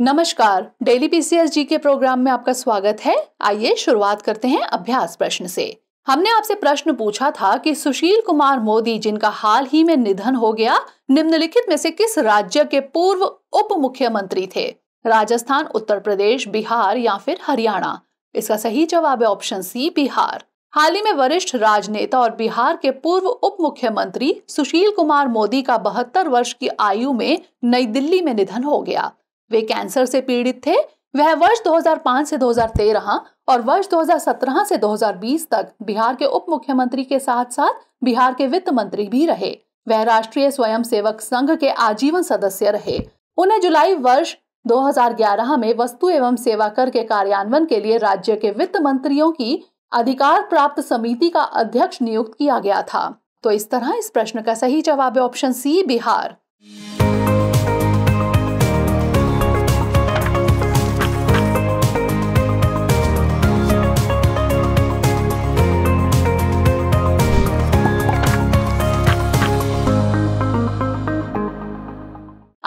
नमस्कार daily PCS जी के programme में आपका स्वागत है आइए शुरुआत करते हैं अभ्यास प्रश्न से हमने आपसे प्रश्न पूछा था कि सुशील कुमार मोदी जिनका हाल ही में निधन हो गया निम्नलिखित में से किस राज्य के पूर्व उप मुख्यमंत्री थे राजस्थान उत्तर प्रदेश बिहार या फिर हरियाणा इसका सही जवाब है ऑप्शन सी बिहार हाल ही में वरिष्ठ राजनेता और बिहार के पूर्व उप मुख्यमंत्री सुशील कुमार मोदी का बहत्तर वर्ष की आयु में नई दिल्ली में निधन हो गया वे कैंसर से पीड़ित थे वह वर्ष 2005 से 2013 और वर्ष 2017 से 2020 तक बिहार के उप मुख्यमंत्री के साथ साथ बिहार के वित्त मंत्री भी रहे वह राष्ट्रीय स्वयंसेवक संघ के आजीवन सदस्य रहे उन्हें जुलाई वर्ष 2011 में वस्तु एवं सेवा कर के कार्यान्वयन के लिए राज्य के वित्त मंत्रियों की अधिकार प्राप्त समिति का अध्यक्ष नियुक्त किया गया था तो इस तरह इस प्रश्न का सही जवाब है ऑप्शन सी बिहार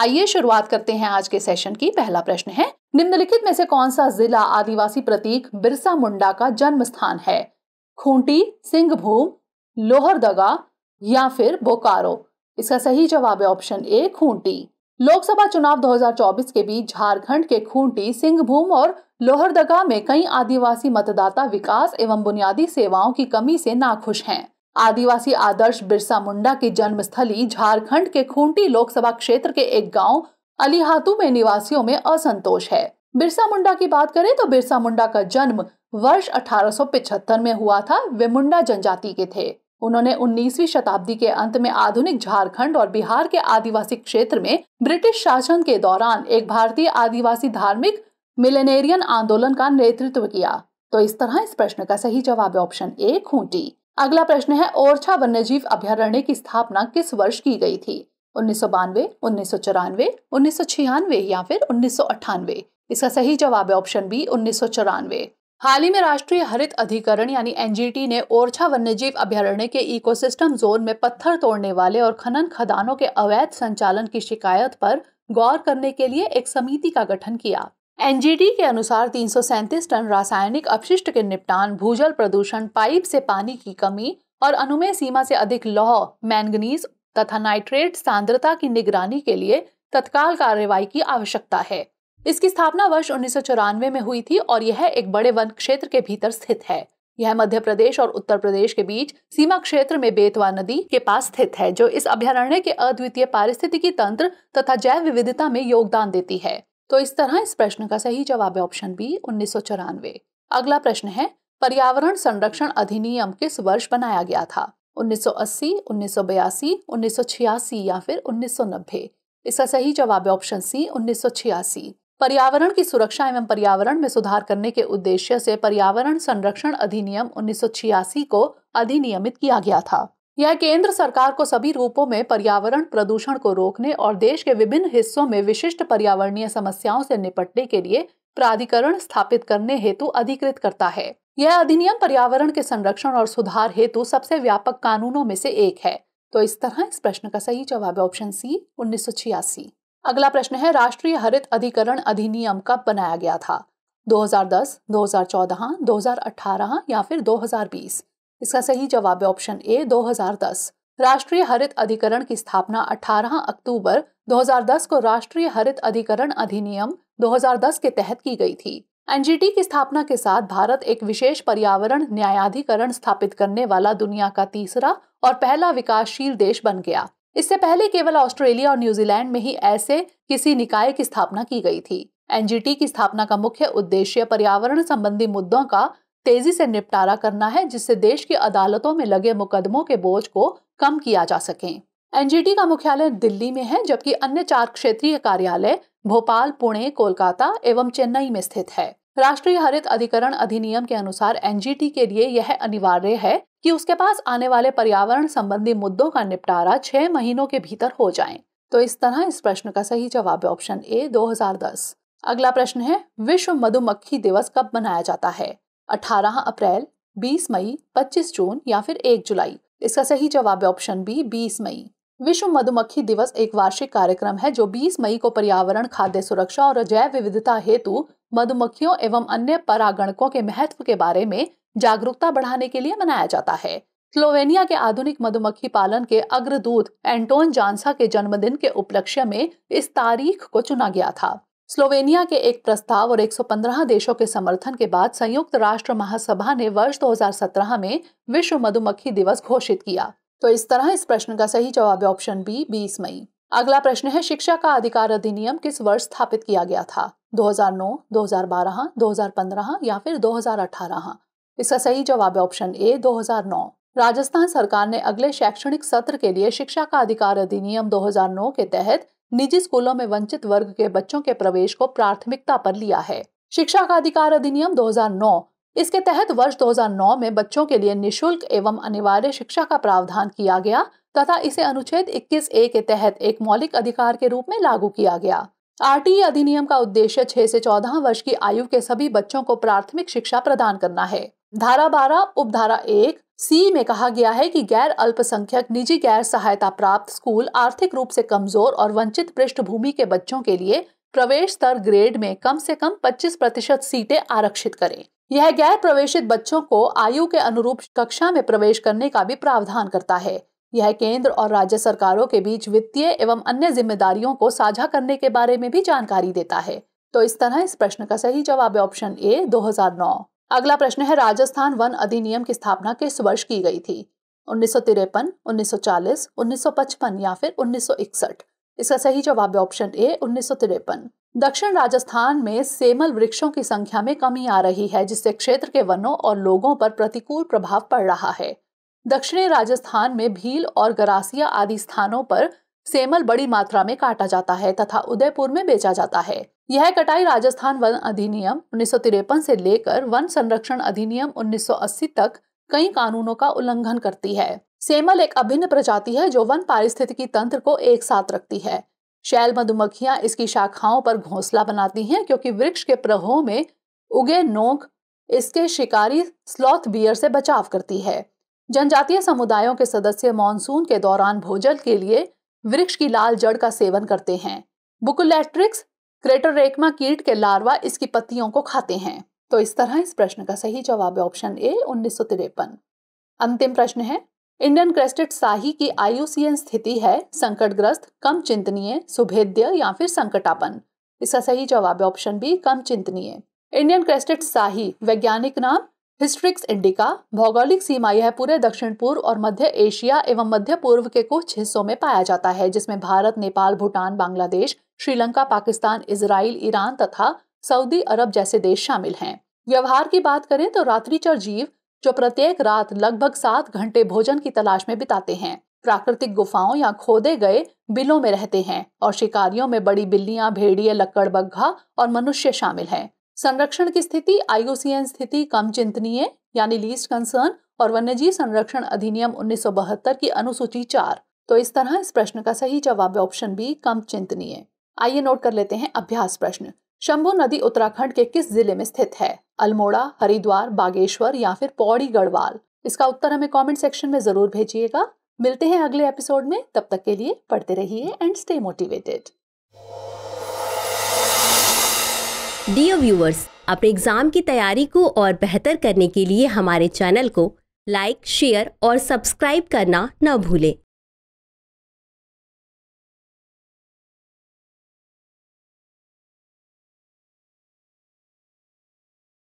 आइए शुरुआत करते हैं आज के सेशन की पहला प्रश्न है निम्नलिखित में से कौन सा जिला आदिवासी प्रतीक बिरसा मुंडा का जन्म स्थान है खूंटी सिंहभूम लोहरदगा या फिर बोकारो इसका सही जवाब है ऑप्शन ए खूंटी लोकसभा चुनाव 2024 के बीच झारखंड के खूंटी सिंहभूम और लोहरदगा में कई आदिवासी मतदाता विकास एवं बुनियादी सेवाओं की कमी से नाखुश हैं आदिवासी आदर्श बिरसा मुंडा की जन्मस्थली झारखंड के खूंटी लोकसभा क्षेत्र के एक गांव अलीहातू में निवासियों में असंतोष है बिरसा मुंडा की बात करें तो बिरसा मुंडा का जन्म वर्ष अठारह में हुआ था वे मुंडा जनजाति के थे उन्होंने 19वीं शताब्दी के अंत में आधुनिक झारखंड और बिहार के आदिवासी क्षेत्र में ब्रिटिश शासन के दौरान एक भारतीय आदिवासी धार्मिक मिलेनेरियन आंदोलन का नेतृत्व किया तो इस तरह इस प्रश्न का सही जवाब ऑप्शन ए खूंटी अगला प्रश्न है ओरछा वन्यजीव अभ्यारण्य की स्थापना किस वर्ष की गई थी उन्नीस सौ बानवे उन्नीस सौ चौरानवे उन्नीस सौ छियानवे या फिर उन्नीस सौ अठानवे इसका सही जवाब है ऑप्शन बी उन्नीस सौ चौरानवे हाल ही में राष्ट्रीय हरित अधिकरण यानी एनजीटी ने ओरछा वन्यजीव अभ्यारण्य के इकोसिस्टम जोन में पत्थर तोड़ने वाले और खनन खदानों के अवैध संचालन की शिकायत पर गौर करने के लिए एक समिति का गठन किया एनजीडी के अनुसार तीन टन रासायनिक अपशिष्ट के निपटान भूजल प्रदूषण पाइप से पानी की कमी और अनुमेय सीमा से अधिक लौह मैंगनीज तथा नाइट्रेट सांद्रता की निगरानी के लिए तत्काल कार्रवाई की आवश्यकता है इसकी स्थापना वर्ष उन्नीस में हुई थी और यह एक बड़े वन क्षेत्र के भीतर स्थित है यह मध्य प्रदेश और उत्तर प्रदेश के बीच सीमा क्षेत्र में बेतवा नदी के पास स्थित है जो इस अभ्यारण्य के अद्वितीय पारिस्थितिकी तंत्र तथा जैव विविधता में योगदान देती है तो इस तरह इस प्रश्न का सही जवाब है ऑप्शन बी उन्नीस अगला प्रश्न है पर्यावरण संरक्षण अधिनियम किस वर्ष बनाया गया था 1980, 1982, 1986 या फिर 1990? इसका सही जवाब है ऑप्शन सी 1986। पर्यावरण की सुरक्षा एवं पर्यावरण में सुधार करने के उद्देश्य से पर्यावरण संरक्षण अधिनियम 1986 को अधिनियमित किया गया था यह केंद्र सरकार को सभी रूपों में पर्यावरण प्रदूषण को रोकने और देश के विभिन्न हिस्सों में विशिष्ट पर्यावरणीय समस्याओं से निपटने के लिए प्राधिकरण स्थापित करने हेतु अधिकृत करता है यह अधिनियम पर्यावरण के संरक्षण और सुधार हेतु सबसे व्यापक कानूनों में से एक है तो इस तरह इस प्रश्न का सही जवाब है ऑप्शन सी उन्नीस अगला प्रश्न है राष्ट्रीय हरित अधिकरण अधिनियम कब बनाया गया था 2010, 2014, 2018 या फिर 2020 इसका सही जवाब है ऑप्शन ए 2010 राष्ट्रीय हरित अधिकरण की स्थापना 18 अक्टूबर 2010 को राष्ट्रीय हरित अधिकरण अधिनियम 2010 के तहत की गई थी एनजीटी की स्थापना के साथ भारत एक विशेष पर्यावरण न्यायाधिकरण स्थापित करने वाला दुनिया का तीसरा और पहला विकासशील देश बन गया इससे पहले केवल ऑस्ट्रेलिया और न्यूजीलैंड में ही ऐसे किसी निकाय की स्थापना की गई थी एनजीटी की स्थापना का मुख्य उद्देश्य पर्यावरण संबंधी मुद्दों का तेजी से निपटारा करना है जिससे देश की अदालतों में लगे मुकदमों के बोझ को कम किया जा सके एनजीटी का मुख्यालय दिल्ली में है जबकि अन्य चार क्षेत्रीय कार्यालय भोपाल पुणे कोलकाता एवं चेन्नई में स्थित है राष्ट्रीय हरित अधिकरण अधिनियम के अनुसार एनजीटी के लिए यह अनिवार्य है कि उसके पास आने वाले पर्यावरण संबंधी मुद्दों का निपटारा छह महीनों के भीतर हो जाए तो इस तरह इस प्रश्न का सही जवाब ऑप्शन ए 2010। अगला प्रश्न है विश्व मधुमक्खी दिवस कब मनाया जाता है 18 अप्रैल 20 मई 25 जून या फिर 1 जुलाई इसका सही जवाब है ऑप्शन बी 20 मई विश्व मधुमक्खी दिवस एक वार्षिक कार्यक्रम है जो 20 मई को पर्यावरण खाद्य सुरक्षा और जैव विविधता हेतु मधुमक्खियों एवं अन्य परागणकों के महत्व के बारे में जागरूकता बढ़ाने के लिए मनाया जाता है स्लोवेनिया के आधुनिक मधुमक्खी पालन के अग्रदूत एंटोन जानसा के जन्मदिन के उपलक्ष्य में इस तारीख को चुना गया था स्लोवेनिया के एक प्रस्ताव और 115 देशों के समर्थन के बाद संयुक्त राष्ट्र महासभा ने वर्ष 2017 में विश्व मधुमक्खी दिवस घोषित किया तो इस तरह इस प्रश्न का सही जवाब ऑप्शन बी 20 मई अगला प्रश्न है शिक्षा का अधिकार अधिनियम किस वर्ष स्थापित किया गया था 2009, 2012, 2015 या फिर 2018? इसका सही जवाब है ऑप्शन ए 2009। राजस्थान सरकार ने अगले शैक्षणिक सत्र के लिए शिक्षा का अधिकार अधिनियम 2009 के तहत निजी स्कूलों में वंचित वर्ग के बच्चों के प्रवेश को प्राथमिकता पर लिया है शिक्षा का अधिकार अधिनियम 2009 इसके तहत वर्ष 2009 में बच्चों के लिए निशुल्क एवं अनिवार्य शिक्षा का प्रावधान किया गया तथा इसे अनुच्छेद 21 ए के तहत एक मौलिक अधिकार के रूप में लागू किया गया आर अधिनियम का उद्देश्य 6 से 14 वर्ष की आयु के सभी बच्चों को प्राथमिक शिक्षा प्रदान करना है धारा 12 उपधारा 1 सी में कहा गया है कि गैर अल्पसंख्यक निजी गैर सहायता प्राप्त स्कूल आर्थिक रूप से कमजोर और वंचित पृष्ठभूमि के बच्चों के लिए प्रवेश स्तर ग्रेड में कम से कम 25 प्रतिशत सीटें आरक्षित करें यह गैर प्रवेशित बच्चों को आयु के अनुरूप कक्षा में प्रवेश करने का भी प्रावधान करता है यह केंद्र और राज्य सरकारों के बीच वित्तीय एवं अन्य जिम्मेदारियों को साझा करने के बारे में भी जानकारी देता है तो इस तरह इस प्रश्न का सही जवाब है ऑप्शन ए दो अगला प्रश्न है राजस्थान वन अधिनियम की स्थापना किस वर्ष की गई थी उन्नीस सौ तिरपन उन्नीस सौ चालीस उन्नीस सौ पचपन या फिर उन्नीस सौ इकसठ इसका सही जवाब है ऑप्शन ए उन्नीस सौ तिरपन दक्षिण राजस्थान में सेमल वृक्षों की संख्या में कमी आ रही है जिससे क्षेत्र के वनों और लोगों पर प्रतिकूल प्रभाव पड़ रहा है दक्षिणी राजस्थान में भील और गरासिया आदि स्थानों पर सेमल बड़ी मात्रा में काटा जाता है तथा उदयपुर में बेचा जाता है यह कटाई राजस्थान वन अधिनियम उन्नीस से लेकर वन संरक्षण अधिनियम 1980 तक कई कानूनों का उल्लंघन करती है सेमल एक अभिन्न प्रजाति है जो वन पारिस्थितिकी तंत्र को एक साथ रखती है शैल मधुमक्खियां इसकी शाखाओं पर घोंसला बनाती हैं क्योंकि वृक्ष के प्रहो में उगे नोक इसके शिकारी स्लॉथ बियर से बचाव करती है जनजातीय समुदायों के सदस्य मानसून के दौरान भोजन के लिए वृक्ष की लाल जड़ का सेवन करते हैं बुकुलेट्रिक्स रेकमा कीट के लार्वा इसकी पत्तियों को खाते हैं तो इस तरह इस प्रश्न का सही जवाब है ऑप्शन ए उन्नीस अंतिम प्रश्न है इंडियन क्रेस्टेड शाही की आयुसीएन स्थिति है संकटग्रस्त कम चिंतनीय सुभेद्य या फिर संकटापन इसका सही जवाब है ऑप्शन बी कम चिंतनीय इंडियन क्रेस्टेड शाही वैज्ञानिक नाम हिस्ट्रिक्स इंडिका भौगोलिक सीमा यह पूरे दक्षिण पूर्व और मध्य एशिया एवं मध्य पूर्व के कुछ हिस्सों में पाया जाता है जिसमें भारत नेपाल भूटान बांग्लादेश श्रीलंका पाकिस्तान इसराइल ईरान तथा सऊदी अरब जैसे देश शामिल हैं व्यवहार की बात करें तो रात्रिचर जीव जो प्रत्येक रात लगभग सात घंटे भोजन की तलाश में बिताते हैं प्राकृतिक गुफाओं या खोदे गए बिलों में रहते हैं और शिकारियों में बड़ी बिल्लियां भेड़िए बग्घा और मनुष्य शामिल हैं संरक्षण की स्थिति आईयूसीएन स्थिति कम चिंतनीय यानी लीस्ट कंसर्न और वन्यजीव संरक्षण अधिनियम उन्नीस की अनुसूची चार तो इस तरह इस प्रश्न का सही जवाब ऑप्शन बी कम चिंतनीय आइए नोट कर लेते हैं अभ्यास प्रश्न शंभु नदी उत्तराखंड के किस जिले में स्थित है अल्मोड़ा हरिद्वार बागेश्वर या फिर पौड़ी गढ़वाल इसका उत्तर हमें कमेंट सेक्शन में जरूर भेजिएगा मिलते हैं अगले एपिसोड में तब तक के लिए पढ़ते रहिए and stay motivated dear viewers अपने एग्जाम की तैयारी को और बेहतर करने के लिए हमारे चैनल को लाइक शेयर और सब्सक्राइब करना न भूलें